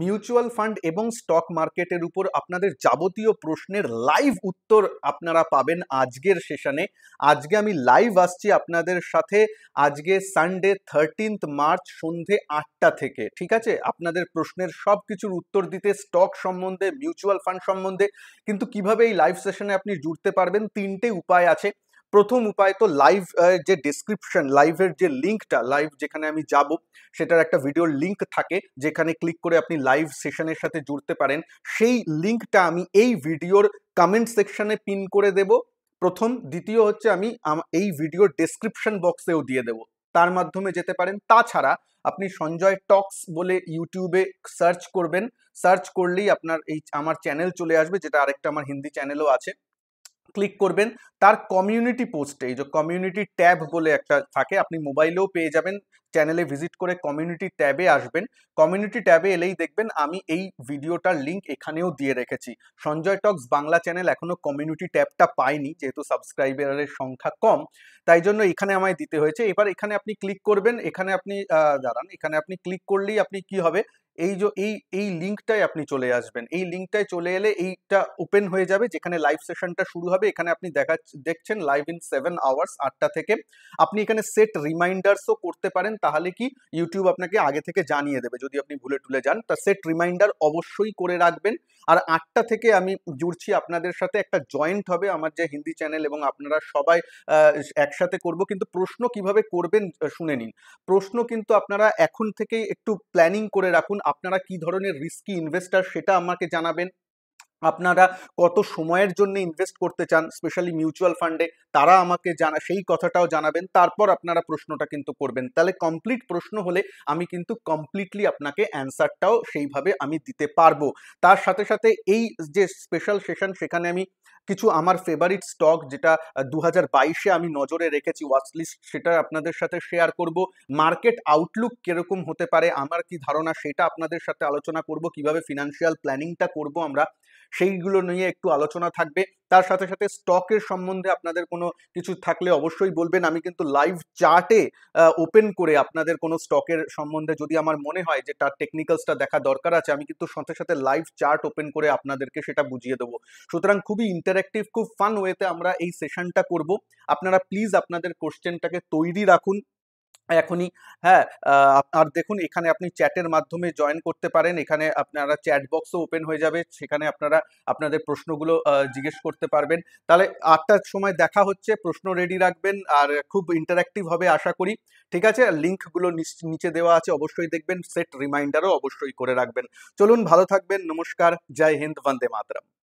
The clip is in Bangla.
মিউচুয়াল ফান্ড এবং স্টক মার্কেটের উপর আপনাদের যাবতীয় প্রশ্নের লাইভ উত্তর আপনারা পাবেন আজকের সেশনে আজকে আমি লাইভ আসছি আপনাদের সাথে আজকে সানডে থার্টিন্থ মার্চ সন্ধে আটটা থেকে ঠিক আছে আপনাদের প্রশ্নের সব কিছুর উত্তর দিতে স্টক সম্বন্ধে মিউচুয়াল ফান্ড সম্বন্ধে কিন্তু কিভাবে এই লাইভ সেশনে আপনি জুড়তে পারবেন তিনটে উপায় আছে প্রথম উপায় তো লাইভ যে ডিসক্রিপশন লাইভের যে লিঙ্কটা লাইভ যেখানে আমি যাব সেটার একটা ভিডিওর লিঙ্ক থাকে যেখানে ক্লিক করে আপনি লাইভ সেশনের সাথে জুড়তে পারেন সেই লিঙ্কটা আমি এই ভিডিওর কমেন্ট সেকশনে পিন করে দেব প্রথম দ্বিতীয় হচ্ছে আমি এই ভিডিওর ডেসক্রিপশন বক্সেও দিয়ে দেব তার মাধ্যমে যেতে পারেন তাছাড়া আপনি সঞ্জয় টক্স বলে ইউটিউবে সার্চ করবেন সার্চ করলেই আপনার এই আমার চ্যানেল চলে আসবে যেটা আরেকটা আমার হিন্দি চ্যানেলও আছে ক্লিক করবেন তার কমিউনিটি পোস্টে এই যে কমিউনিটি ট্যাব বলে একটা থাকে আপনি মোবাইলেও পেয়ে যাবেন চ্যানেলে ভিজিট করে কমিউনিটি ট্যাবে আসবেন কমিউনিটি ট্যাবে এলেই দেখবেন আমি এই ভিডিওটার লিঙ্ক এখানেও দিয়ে রেখেছি সঞ্জয় টক্স বাংলা চ্যানেল এখনও কমিউনিটি ট্যাবটা পায়নি যেহেতু সাবস্ক্রাইবারের সংখ্যা কম তাই জন্য এখানে আমায় দিতে হয়েছে এবার এখানে আপনি ক্লিক করবেন এখানে আপনি দাঁড়ান এখানে আপনি ক্লিক করলেই আপনি কি হবে এই যে এই এই লিঙ্কটায় আপনি চলে আসবেন এই লিঙ্কটায় চলে এলে এইটা ওপেন হয়ে যাবে যেখানে লাইভ সেশনটা শুরু হবে এখানে আপনি দেখা দেখছেন লাইভ ইন সেভেন আওয়ার্স আটটা থেকে আপনি এখানে সেট রিমাইন্ডার্সও করতে পারেন তাহলে কি ইউটিউব আপনাকে আগে থেকে জানিয়ে দেবে যদি আপনি ভুলে টুলে যান তা সেট রিমাইন্ডার অবশ্যই করে রাখবেন আর আটটা থেকে আমি জুড়ছি আপনাদের সাথে একটা জয়েন্ট হবে আমার যে হিন্দি চ্যানেল এবং আপনারা সবাই একসাথে করব কিন্তু প্রশ্ন কিভাবে করবেন শুনে নিন প্রশ্ন কিন্তু আপনারা এখন থেকেই একটু প্ল্যানিং করে রাখুন আপনারা কি ধরনের রিস্কি ইনভেস্টার সেটা আমাকে জানাবেন আপনারা কত সময়ের জন্য ইনভেস্ট করতে চান স্পেশালি মিউচুয়াল ফান্ডে তারা আমাকে জানা সেই কথাটাও জানাবেন তারপর আপনারা প্রশ্নটা কিন্তু করবেন তাহলে কমপ্লিট প্রশ্ন হলে আমি কিন্তু কমপ্লিটলি আপনাকে অ্যান্সারটাও সেইভাবে আমি দিতে পারবো তার সাথে সাথে এই যে স্পেশাল সেশন সেখানে আমি কিছু আমার ফেভারিট স্টক যেটা দু হাজার বাইশে আমি নজরে রেখেছি ওয়াচলিস্ট সেটা আপনাদের সাথে শেয়ার করব মার্কেট আউটলুক কিরকম হতে পারে আমার কি ধারণা সেটা আপনাদের সাথে আলোচনা করব কিভাবে ফিনান্সিয়াল প্ল্যানিংটা করব আমরা সেইগুলো নিয়ে একটু আলোচনা থাকবে তার সাথে সাথে স্টকের সম্বন্ধে আপনাদের কোনো কিছু থাকলে অবশ্যই বলবেন আমি কিন্তু লাইভ চার্টে ওপেন করে আপনাদের কোনো স্টকের সম্বন্ধে যদি আমার মনে হয় যে তার টেকনিক্যালসটা দেখা দরকার আছে আমি কিন্তু সাথে সাথে লাইভ চার্ট ওপেন করে আপনাদেরকে সেটা বুঝিয়ে দেবো সুতরাং খুবই ইন্টারাক্টিভ খুব ফান ওয়েতে আমরা এই সেশনটা করব আপনারা প্লিজ আপনাদের কোশ্চেনটাকে তৈরি রাখুন এখনই হ্যাঁ আর দেখুন এখানে আপনি চ্যাটের মাধ্যমে জয়েন করতে পারেন এখানে আপনারা চ্যাট বক্সও ওপেন হয়ে যাবে সেখানে আপনারা আপনাদের প্রশ্নগুলো জিজ্ঞেস করতে পারবেন তাহলে আটটার সময় দেখা হচ্ছে প্রশ্ন রেডি রাখবেন আর খুব ইন্টারাক্টিভ হবে আশা করি ঠিক আছে লিঙ্কগুলো নিচে দেওয়া আছে অবশ্যই দেখবেন সেট রিমাইন্ডারও অবশ্যই করে রাখবেন চলুন ভালো থাকবেন নমস্কার জয় হিন্দ বন্দে মাতরম